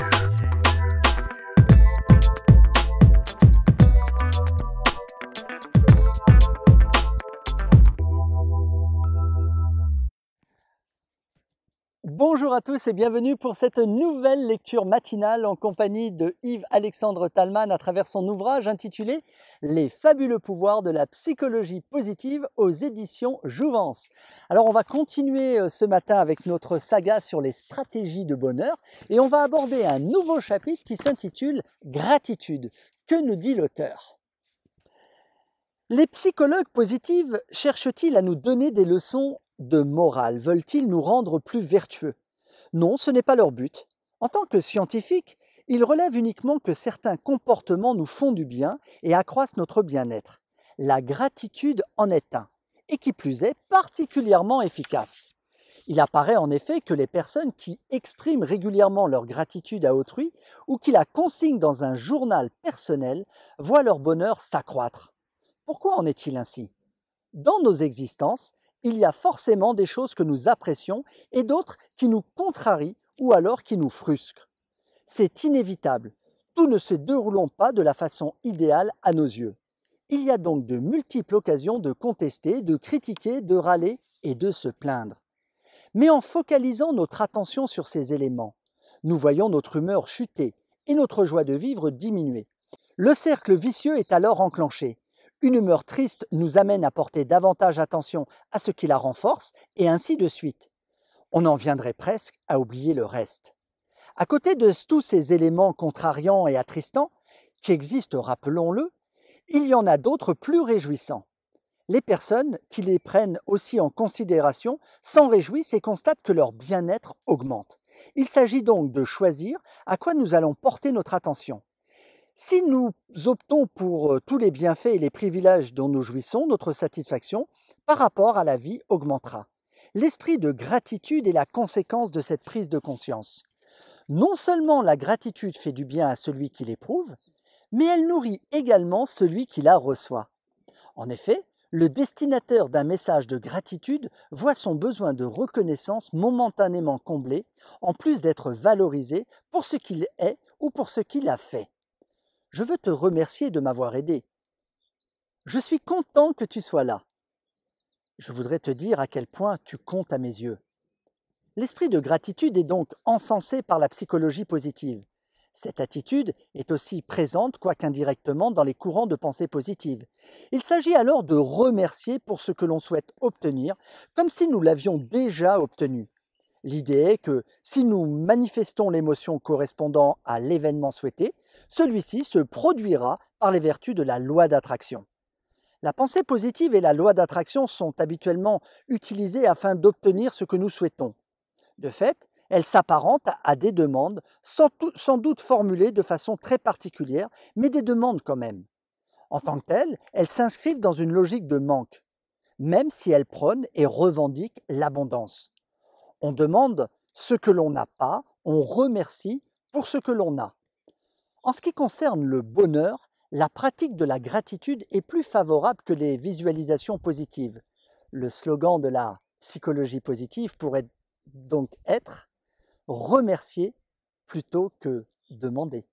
Thank you. Bonjour à tous et bienvenue pour cette nouvelle lecture matinale en compagnie de Yves-Alexandre Talman à travers son ouvrage intitulé Les fabuleux pouvoirs de la psychologie positive aux éditions Jouvence. Alors on va continuer euh, ce matin avec notre saga sur les stratégies de bonheur et on va aborder un nouveau chapitre qui s'intitule Gratitude. Que nous dit l'auteur les psychologues positifs cherchent-ils à nous donner des leçons de morale Veulent-ils nous rendre plus vertueux non, ce n'est pas leur but. En tant que scientifiques, ils relèvent uniquement que certains comportements nous font du bien et accroissent notre bien-être. La gratitude en est un, et qui plus est particulièrement efficace. Il apparaît en effet que les personnes qui expriment régulièrement leur gratitude à autrui ou qui la consignent dans un journal personnel voient leur bonheur s'accroître. Pourquoi en est-il ainsi Dans nos existences, il y a forcément des choses que nous apprécions et d'autres qui nous contrarient ou alors qui nous frusquent. C'est inévitable. Tout ne se déroulant pas de la façon idéale à nos yeux. Il y a donc de multiples occasions de contester, de critiquer, de râler et de se plaindre. Mais en focalisant notre attention sur ces éléments, nous voyons notre humeur chuter et notre joie de vivre diminuer. Le cercle vicieux est alors enclenché une humeur triste nous amène à porter davantage attention à ce qui la renforce, et ainsi de suite. On en viendrait presque à oublier le reste. À côté de tous ces éléments contrariants et attristants, qui existent, rappelons-le, il y en a d'autres plus réjouissants. Les personnes qui les prennent aussi en considération s'en réjouissent et constatent que leur bien-être augmente. Il s'agit donc de choisir à quoi nous allons porter notre attention. Si nous optons pour tous les bienfaits et les privilèges dont nous jouissons, notre satisfaction par rapport à la vie augmentera. L'esprit de gratitude est la conséquence de cette prise de conscience. Non seulement la gratitude fait du bien à celui qui l'éprouve, mais elle nourrit également celui qui la reçoit. En effet, le destinataire d'un message de gratitude voit son besoin de reconnaissance momentanément comblé, en plus d'être valorisé pour ce qu'il est ou pour ce qu'il a fait je veux te remercier de m'avoir aidé. Je suis content que tu sois là. Je voudrais te dire à quel point tu comptes à mes yeux. L'esprit de gratitude est donc encensé par la psychologie positive. Cette attitude est aussi présente, quoique indirectement, dans les courants de pensée positive. Il s'agit alors de remercier pour ce que l'on souhaite obtenir, comme si nous l'avions déjà obtenu. L'idée est que si nous manifestons l'émotion correspondant à l'événement souhaité, celui-ci se produira par les vertus de la loi d'attraction. La pensée positive et la loi d'attraction sont habituellement utilisées afin d'obtenir ce que nous souhaitons. De fait, elles s'apparentent à des demandes, sans, doute formulées de façon très particulière, mais des demandes quand même. En tant que telles, elles s'inscrivent dans une logique de manque, même si elles prônent et revendiquent l'abondance. On demande ce que l'on n'a pas, on remercie pour ce que l'on a. En ce qui concerne le bonheur, la pratique de la gratitude est plus favorable que les visualisations positives. Le slogan de la psychologie positive pourrait donc être remercier plutôt que demander.